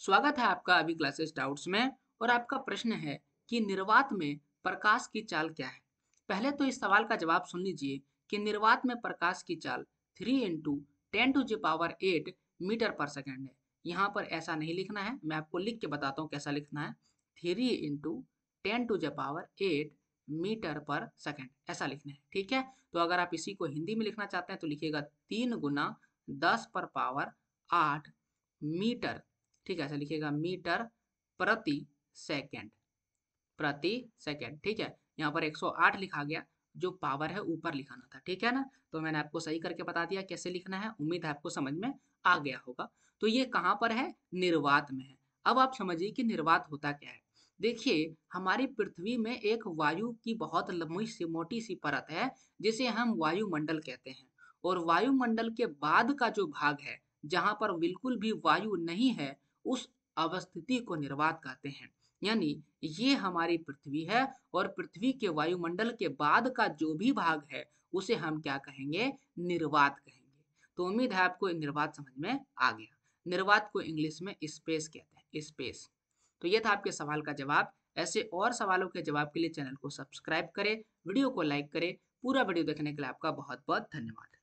स्वागत है आपका अभी क्लासेस डाउट्स में और आपका प्रश्न है कि निर्वात में प्रकाश की चाल क्या है पहले तो इस सवाल का जवाब सुन लीजिए कि निर्वात में प्रकाश की चाल three into ten to the power eight metre per second है यहाँ पर ऐसा नहीं लिखना है मैं आपको लिख के बताता हूँ कैसा लिखना है three into ten to the power eight metre per second ऐसा लिखना है ठीक है तो अगर आप इसी को हिंदी में लिखना चाहते हैं तो लिखिएगा तीन गुना दस पर पावर आठ मीटर ठीक है ऐसा लिखिएगा मीटर प्रति सेकेंड प्रति सेकेंड ठीक है यहाँ पर 108 लिखा गया जो पावर है ऊपर लिखाना था ठीक है ना तो मैंने आपको सही करके बता दिया कैसे लिखना है उम्मीद है आपको समझ में आ गया होगा तो ये कहाँ पर है निर्वात में है अब आप समझिए कि निर्वात होता क्या है देखिए हमारी पृथ्वी में एक वायु की बहुत लंबी सी मोटी सी परत है जिसे हम वायुमंडल कहते हैं और वायुमंडल के बाद का जो भाग है जहाँ पर बिल्कुल भी वायु नहीं है उस अवस्थिति को निर्वात कहते हैं यानी ये हमारी पृथ्वी है और पृथ्वी के वायुमंडल के बाद का जो भी भाग है उसे हम क्या कहेंगे निर्वात कहेंगे तो उम्मीद है आपको निर्वात समझ में आ गया निर्वात को इंग्लिश में स्पेस कहते हैं स्पेस तो ये था आपके सवाल का जवाब ऐसे और सवालों के जवाब के लिए चैनल को सब्सक्राइब करें वीडियो को लाइक करें पूरा वीडियो देखने के लिए आपका बहुत बहुत धन्यवाद